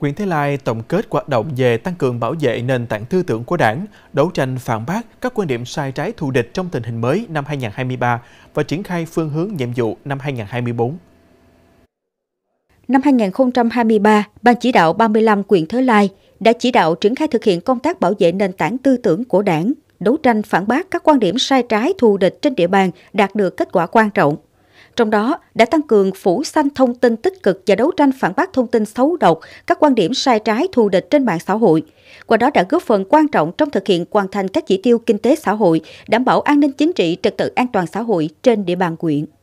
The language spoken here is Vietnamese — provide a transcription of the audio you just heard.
Nguyễn Thế Lai tổng kết hoạt động về tăng cường bảo vệ nền tảng tư tưởng của đảng, đấu tranh phản bác các quan điểm sai trái thù địch trong tình hình mới năm 2023 và triển khai phương hướng nhiệm vụ năm 2024. Năm 2023, Ban chỉ đạo 35 quyền Thới Lai đã chỉ đạo triển khai thực hiện công tác bảo vệ nền tảng tư tưởng của đảng, đấu tranh phản bác các quan điểm sai trái thù địch trên địa bàn đạt được kết quả quan trọng. Trong đó, đã tăng cường phủ xanh thông tin tích cực và đấu tranh phản bác thông tin xấu độc, các quan điểm sai trái thù địch trên mạng xã hội. Qua đó đã góp phần quan trọng trong thực hiện hoàn thành các chỉ tiêu kinh tế xã hội, đảm bảo an ninh chính trị, trật tự an toàn xã hội trên địa bàn quyện.